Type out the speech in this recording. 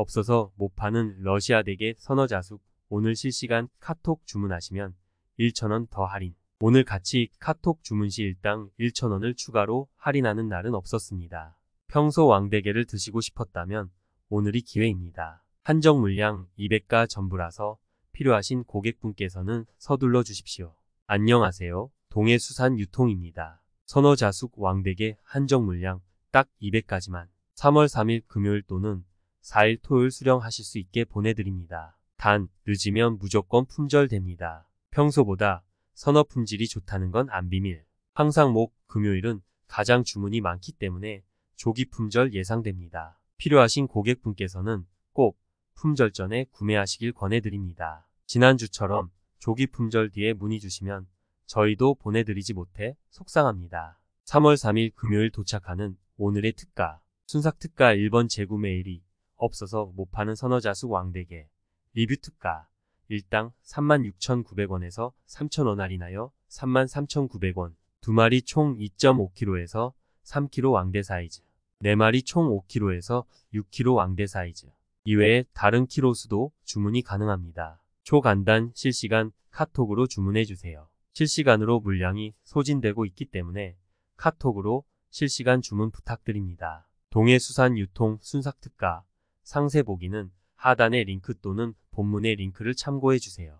없어서 못 파는 러시아 대게 선어 자숙 오늘 실시간 카톡 주문하시면 1,000원 더 할인 오늘 같이 카톡 주문 시 일당 1,000원을 추가로 할인하는 날은 없었습니다. 평소 왕대게를 드시고 싶었다면 오늘이 기회입니다. 한정 물량 200가 전부라서 필요하신 고객분께서는 서둘러 주십시오. 안녕하세요. 동해수산 유통입니다. 선어자숙 왕대게 한정 물량 딱 200가지만 3월 3일 금요일 또는 4일 토요일 수령하실 수 있게 보내드립니다. 단, 늦으면 무조건 품절됩니다. 평소보다 선어 품질이 좋다는 건 안 비밀. 항상 목, 금요일은 가장 주문이 많기 때문에 조기 품절 예상됩니다. 필요하신 고객분께서는 꼭 품절 전에 구매하시길 권해드립니다. 지난주처럼 조기 품절 뒤에 문의 주시면 저희도 보내드리지 못해 속상합니다. 3월 3일 금요일 도착하는 오늘의 특가 순삭특가 1번 재구매일이 없어서 못 파는 선어자수 왕대게 리뷰 특가 1당 36,900원에서 3,000원 할인하여 33,900원 2마리 총 2.5kg에서 3kg 왕대 사이즈 4마리 총 5kg에서 6kg 왕대 사이즈 이외에 다른 키로수도 주문이 가능합니다. 초간단 실시간 카톡으로 주문해주세요. 실시간으로 물량이 소진되고 있기 때문에 카톡으로 실시간 주문 부탁드립니다. 동해수산 유통 순삭특가 상세 보기는 하단의 링크 또는 본문의 링크를 참고해 주세요.